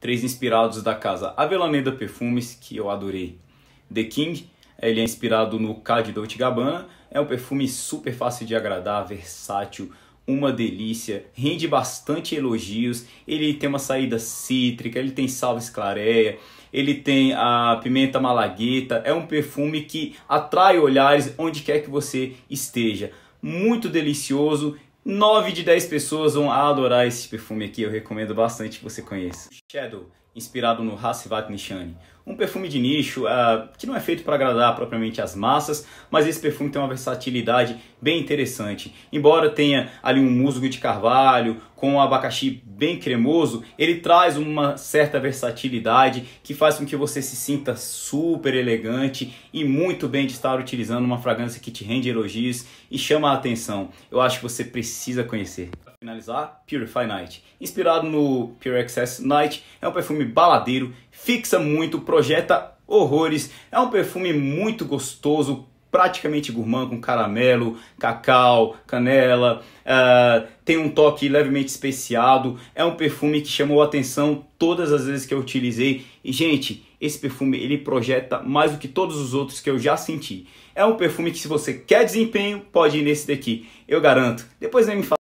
três inspirados da casa Avelaneda Perfumes, que eu adorei. The King, ele é inspirado no K de Dolce Gabbana, é um perfume super fácil de agradar, versátil, uma delícia, rende bastante elogios, ele tem uma saída cítrica, ele tem salves clareia, ele tem a pimenta malagueta, é um perfume que atrai olhares onde quer que você esteja. Muito delicioso, 9 de 10 pessoas vão adorar esse perfume aqui, eu recomendo bastante que você conheça. Shadow, inspirado no Hasivat Nishani, um perfume de nicho uh, que não é feito para agradar propriamente as massas, mas esse perfume tem uma versatilidade bem interessante. Embora tenha ali um musgo de carvalho com um abacaxi bem cremoso, ele traz uma certa versatilidade que faz com que você se sinta super elegante e muito bem de estar utilizando uma fragrância que te rende elogios e chama a atenção. Eu acho que você precisa conhecer finalizar, Purify Night. Inspirado no Pure Excess Night, é um perfume baladeiro, fixa muito, projeta horrores. É um perfume muito gostoso, praticamente gourmand, com caramelo, cacau, canela. Uh, tem um toque levemente especiado. É um perfume que chamou atenção todas as vezes que eu utilizei. E, gente, esse perfume ele projeta mais do que todos os outros que eu já senti. É um perfume que, se você quer desempenho, pode ir nesse daqui. Eu garanto. Depois vem me falar.